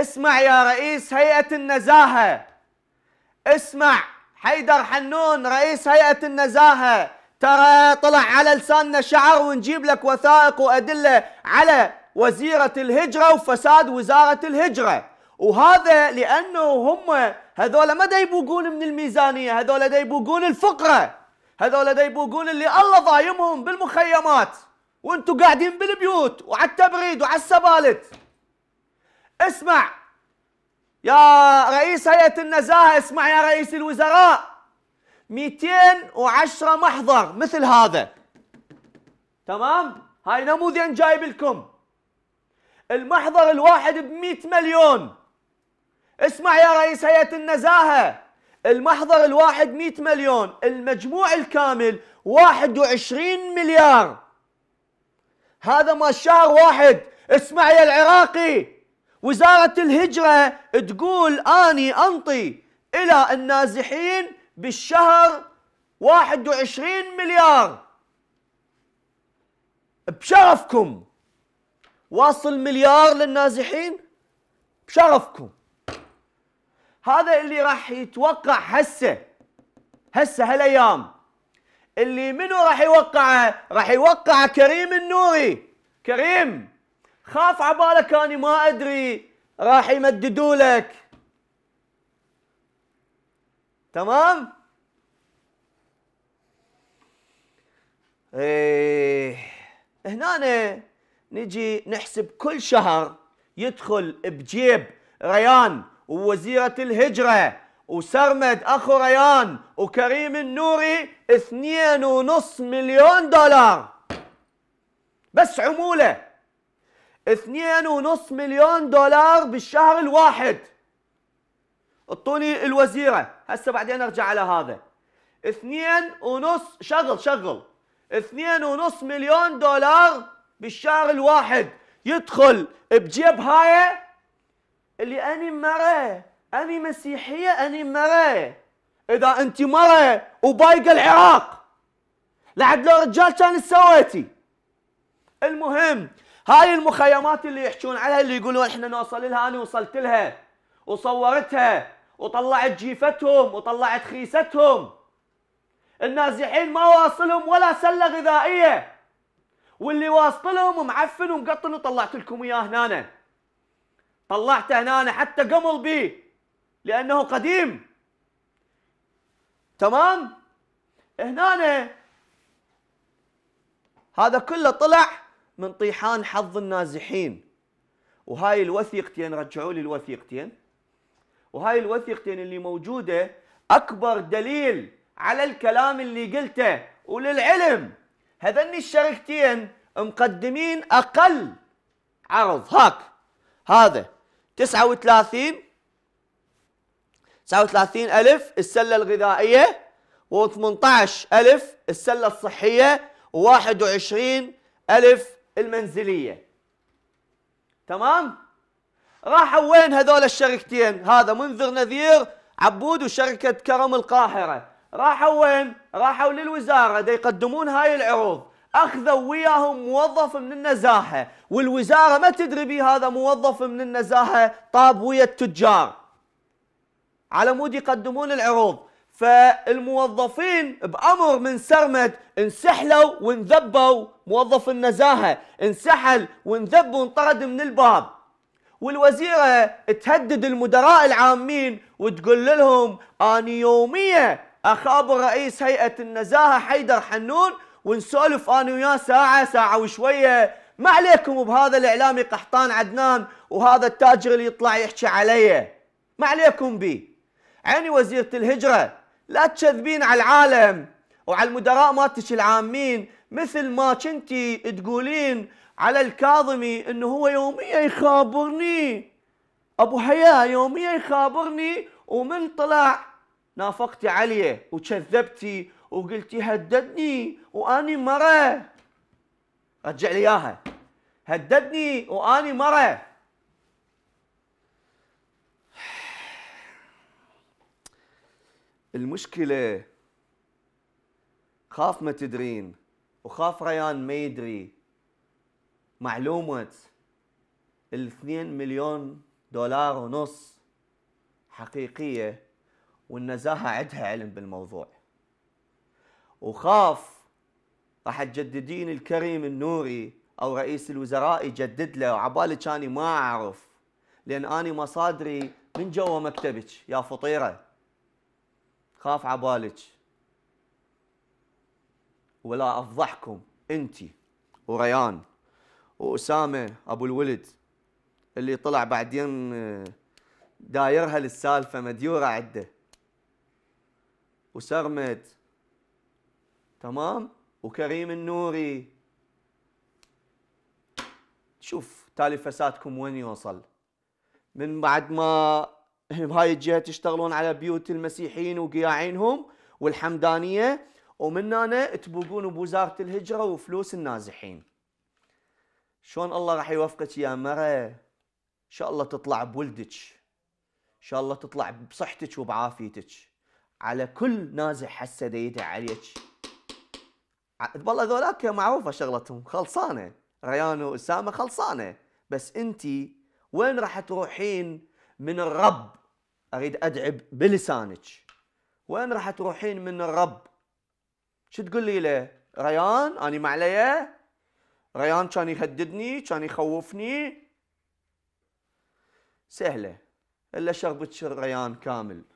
اسمع يا رئيس هيئة النزاهة اسمع حيدر حنون رئيس هيئة النزاهة ترى طلع على لساننا شعر ونجيب لك وثائق وأدلة على وزيرة الهجرة وفساد وزارة الهجرة وهذا لأنه هم هذول ما يبوقون من الميزانية هذول يبوقون الفقرة هذول يبوقون اللي الله ضايمهم بالمخيمات وانتم قاعدين بالبيوت وعلى التبريد وعلى السبالت اسمع يا رئيس هيئة النزاهة اسمع يا رئيس الوزراء 210 محضر مثل هذا تمام هاي نموذج جايب لكم المحضر الواحد ب 100 مليون اسمع يا رئيس هيئة النزاهة المحضر الواحد 100 مليون المجموع الكامل 21 مليار هذا ما شهر واحد اسمع يا العراقي وزارة الهجرة تقول أني أنطي إلى النازحين بالشهر 21 مليار بشرفكم واصل مليار للنازحين بشرفكم هذا اللي راح يتوقع هسه هسه هالايام اللي منو راح يوقعه راح يوقعه كريم النوري كريم خاف عبالك أنا ما أدري راح يمددوا لك تمام ايه هنا نجي نحسب كل شهر يدخل بجيب ريان ووزيرة الهجرة وسرمد أخو ريان وكريم النوري اثنين ونص مليون دولار بس عمولة اثنين ونص مليون دولار بالشهر الواحد اعطوني الوزيرة هسه بعدين ارجع على هذا اثنين ونص شغل شغل اثنين ونص مليون دولار بالشهر الواحد يدخل بجيب هاي اللي اني مرة اني مسيحية اني مرة اذا انت مرة وبايقة العراق لعد لو رجال كان سويتي المهم هاي المخيمات اللي يحكون عليها اللي يقولون احنا نوصل لها انا وصلت لها وصورتها وطلعت جيفتهم وطلعت خيستهم النازحين ما واصلهم ولا سله غذائيه واللي واصلهم معفن ومقطن وطلعت لكم اياه هنا طلعته هنا حتى قمل بي لانه قديم تمام هنا هذا كله طلع من طيحان حظ النازحين وهاي الوثيقتين رجعوا لي الوثيقتين وهاي الوثيقتين اللي موجوده اكبر دليل على الكلام اللي قلته وللعلم هذني الشركتين مقدمين اقل عرض هاك هذا 39 39 ألف السلة الغذائية و 18 ألف السلة الصحية و 21 ألف المنزليه تمام راحوا وين هذول الشركتين هذا منذر نذير عبود وشركه كرم القاهره راحوا وين راحوا للوزاره دي يقدمون هاي العروض اخذوا وياهم موظف من النزاهه والوزاره ما تدري بي هذا موظف من النزاهه طاب ويا التجار على مود يقدمون العروض فالموظفين بأمر من سرمد انسحلوا وانذبوا موظف النزاهة انسحل وانذب وانطرد من الباب والوزيرة تهدد المدراء العامين وتقول لهم أني يومية أخابر رئيس هيئة النزاهة حيدر حنون ونسولف أنا وياه ساعة ساعة وشوية ما عليكم بهذا الإعلامي قحطان عدنان وهذا التاجر اللي يطلع يحكي علي ما عليكم بي عيني وزيرة الهجرة لا تكذبين على العالم وعلى المدراء مالتك العامين مثل ما كنتي تقولين على الكاظمي انه هو يوميا يخابرني ابو حياه يوميا يخابرني ومن طلع نافقتي عليه وكذبتي وقلتي هددني واني مره رجع لي اياها هددني واني مره المشكلة خاف ما تدرين وخاف ريان ما يدري معلومة الاثنين مليون دولار ونص حقيقية والنزاهة عندها علم بالموضوع وخاف راح تجددين الكريم النوري او رئيس الوزراء يجدد له وعبالي كاني ما اعرف لان اني مصادري من جوا مكتبك يا فطيره خاف عبالك ولا افضحكم انت وريان واسامه ابو الولد اللي طلع بعدين آه، دايرها للسالفه مديوره عده وسرمد تمام وكريم النوري شوف تالي فسادكم وين يوصل من بعد ما بهاي الجهه تشتغلون على بيوت المسيحيين وقياعينهم والحمدانيه ومن هنا تبوقون بوزاره الهجره وفلوس النازحين. شلون الله راح يوفقك يا مرة ان شاء الله تطلع بولدك ان شاء الله تطلع بصحتك وبعافيتك على كل نازح هسه ديده عليك والله ذولاك معروفه شغلتهم خلصانه ريان واسامه خلصانه بس انت وين راح تروحين من الرب اريد ادعي بلسانك وين راح تروحين من الرب شو تقول لي له ريان اني ما علي ريان كان يهددني كان يخوفني سهله الا شربت ريان كامل